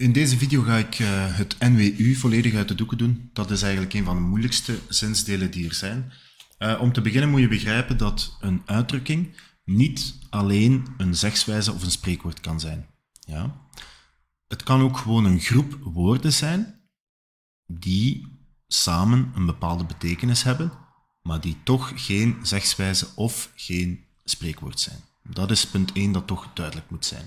In deze video ga ik eh, het NWU volledig uit de doeken doen. Dat is eigenlijk een van de moeilijkste zinsdelen die er zijn. Eh, om te beginnen moet je begrijpen dat een uitdrukking niet alleen een zegswijze of een spreekwoord kan zijn. Ja? Het kan ook gewoon een groep woorden zijn die samen een bepaalde betekenis hebben, maar die toch geen zegswijze of geen spreekwoord zijn. Dat is punt 1 dat toch duidelijk moet zijn.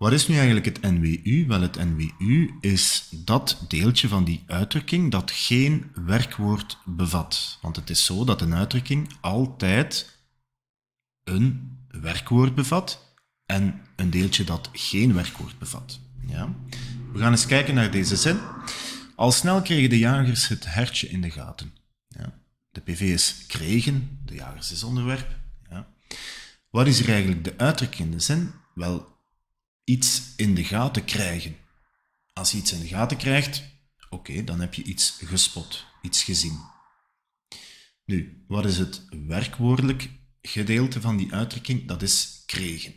Wat is nu eigenlijk het NWU? Wel, het NWU is dat deeltje van die uitdrukking dat geen werkwoord bevat. Want het is zo dat een uitdrukking altijd een werkwoord bevat en een deeltje dat geen werkwoord bevat. Ja? We gaan eens kijken naar deze zin. Al snel kregen de jagers het hertje in de gaten. Ja? De PV is kregen, de jagers is onderwerp. Ja? Wat is er eigenlijk de uitdrukking in de zin? Wel, iets in de gaten krijgen. Als je iets in de gaten krijgt, oké, dan heb je iets gespot, iets gezien. Nu, wat is het werkwoordelijk gedeelte van die uitdrukking? Dat is kregen.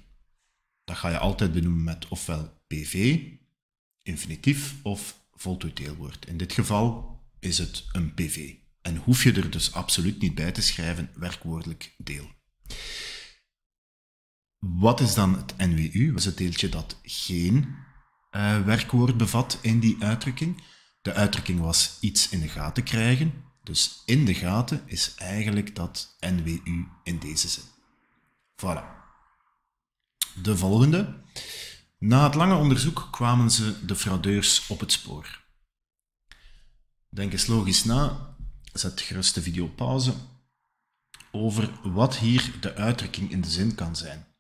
Dat ga je altijd benoemen met ofwel PV, infinitief of voltooid deelwoord. In dit geval is het een PV en hoef je er dus absoluut niet bij te schrijven werkwoordelijk deel. Wat is dan het NWU? Dat is het deeltje dat geen eh, werkwoord bevat in die uitdrukking. De uitdrukking was iets in de gaten krijgen. Dus in de gaten is eigenlijk dat NWU in deze zin. Voilà. De volgende. Na het lange onderzoek kwamen ze de fraudeurs op het spoor. Denk eens logisch na, zet gerust de video pauze, over wat hier de uitdrukking in de zin kan zijn.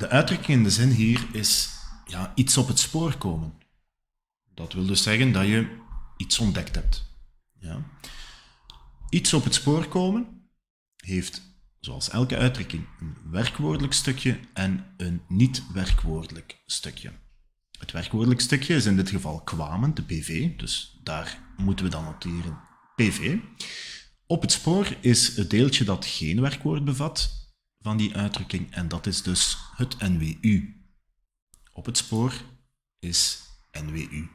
De uitdrukking in de zin hier is ja, iets op het spoor komen. Dat wil dus zeggen dat je iets ontdekt hebt. Ja. Iets op het spoor komen heeft, zoals elke uitdrukking, een werkwoordelijk stukje en een niet-werkwoordelijk stukje. Het werkwoordelijk stukje is in dit geval kwamen, de PV, dus daar moeten we dan noteren PV. Op het spoor is het deeltje dat geen werkwoord bevat, van die uitdrukking en dat is dus het NWU. Op het spoor is NWU.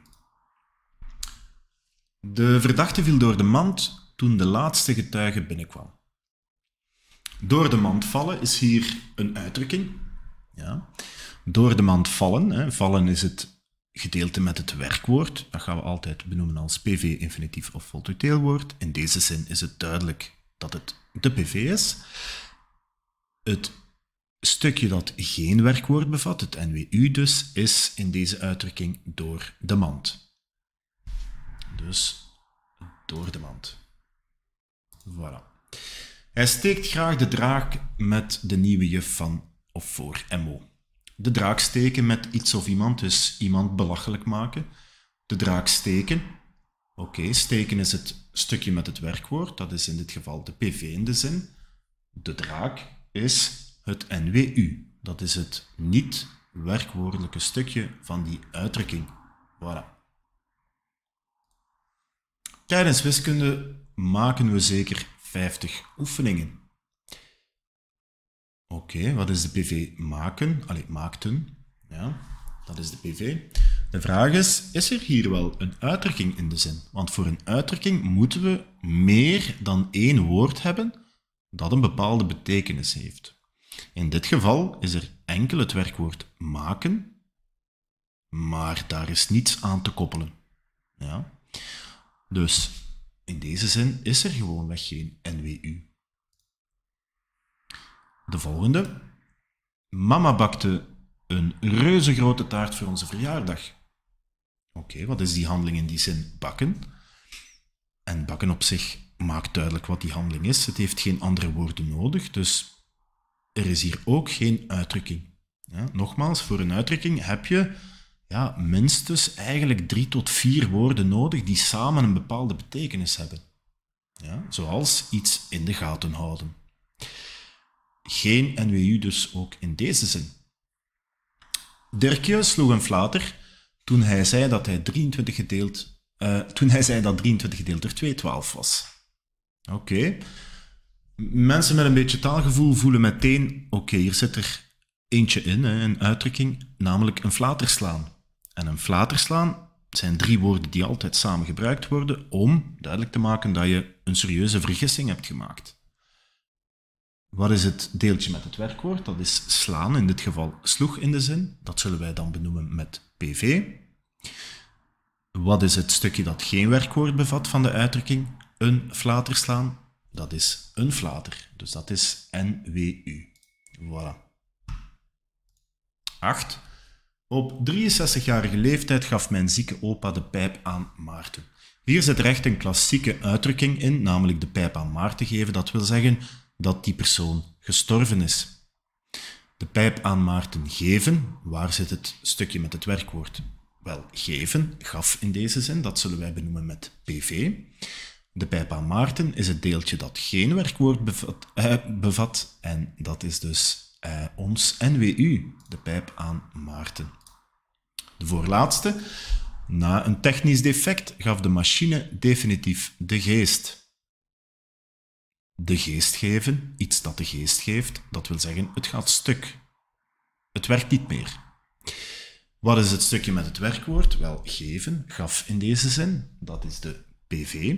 De verdachte viel door de mand toen de laatste getuige binnenkwam. Door de mand vallen is hier een uitdrukking. Ja. Door de mand vallen, hè. vallen is het gedeelte met het werkwoord. Dat gaan we altijd benoemen als PV, infinitief of voltooid deelwoord. In deze zin is het duidelijk dat het de PV is. Het stukje dat geen werkwoord bevat, het NWU dus, is in deze uitdrukking door de mand. Dus door de mand. Voilà. Hij steekt graag de draak met de nieuwe juf van of voor MO. De draak steken met iets of iemand, dus iemand belachelijk maken. De draak steken. Oké, steken is het stukje met het werkwoord, dat is in dit geval de PV in de zin. De draak, is het NWU. Dat is het niet-werkwoordelijke stukje van die uitdrukking. Voilà. Tijdens wiskunde maken we zeker 50 oefeningen. Oké, wat is de PV maken? Allee, maakten. Ja, dat is de PV. De vraag is, is er hier wel een uitdrukking in de zin? Want voor een uitdrukking moeten we meer dan één woord hebben dat een bepaalde betekenis heeft. In dit geval is er enkel het werkwoord maken, maar daar is niets aan te koppelen. Ja? Dus in deze zin is er gewoonweg geen NWU. De volgende. Mama bakte een reuze grote taart voor onze verjaardag. Oké, wat is die handeling in die zin? Bakken. En bakken op zich maakt duidelijk wat die handeling is. Het heeft geen andere woorden nodig, dus er is hier ook geen uitdrukking. Ja, nogmaals, voor een uitdrukking heb je ja, minstens eigenlijk drie tot vier woorden nodig die samen een bepaalde betekenis hebben. Ja, zoals iets in de gaten houden. Geen NWU dus ook in deze zin. Dirkje sloeg een flater toen hij zei dat hij 23 gedeeld, uh, toen hij zei dat 23 gedeeld door 212 was. Oké. Mensen met een beetje taalgevoel voelen meteen, oké, hier zit er eentje in, een uitdrukking, namelijk een slaan. En een flaterslaan zijn drie woorden die altijd samen gebruikt worden om duidelijk te maken dat je een serieuze vergissing hebt gemaakt. Wat is het deeltje met het werkwoord? Dat is slaan, in dit geval sloeg in de zin. Dat zullen wij dan benoemen met PV. Wat is het stukje dat geen werkwoord bevat van de uitdrukking? een flater slaan, dat is een flater. Dus dat is U. Voilà. 8. Op 63-jarige leeftijd gaf mijn zieke opa de pijp aan Maarten. Hier zit echt een klassieke uitdrukking in, namelijk de pijp aan Maarten geven. Dat wil zeggen dat die persoon gestorven is. De pijp aan Maarten geven, waar zit het stukje met het werkwoord? Wel, geven, gaf in deze zin, dat zullen wij benoemen met PV. De pijp aan Maarten is het deeltje dat geen werkwoord bevat, eh, bevat en dat is dus uh, ons NWU, de pijp aan Maarten. De voorlaatste, na een technisch defect gaf de machine definitief de geest. De geest geven, iets dat de geest geeft, dat wil zeggen het gaat stuk. Het werkt niet meer. Wat is het stukje met het werkwoord? Wel, geven, gaf in deze zin, dat is de PV.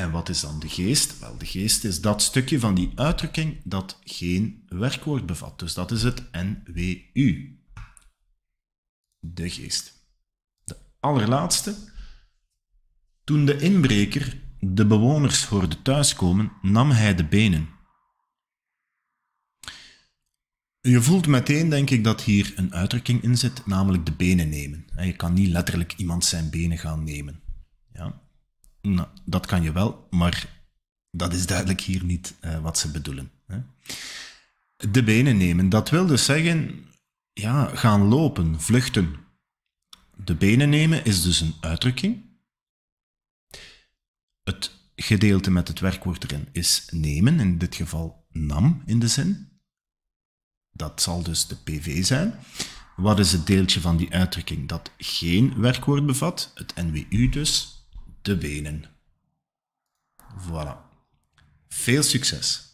En wat is dan de geest? Wel, de geest is dat stukje van die uitdrukking dat geen werkwoord bevat. Dus dat is het U. De geest. De allerlaatste. Toen de inbreker de bewoners hoorde thuiskomen, nam hij de benen. Je voelt meteen, denk ik, dat hier een uitdrukking in zit, namelijk de benen nemen. Je kan niet letterlijk iemand zijn benen gaan nemen. Ja? Nou, dat kan je wel, maar dat is duidelijk hier niet eh, wat ze bedoelen. Hè? De benen nemen, dat wil dus zeggen, ja, gaan lopen, vluchten. De benen nemen is dus een uitdrukking. Het gedeelte met het werkwoord erin is nemen, in dit geval nam in de zin. Dat zal dus de PV zijn. Wat is het deeltje van die uitdrukking dat geen werkwoord bevat? Het NWU dus, de benen. Voilà. Veel succes!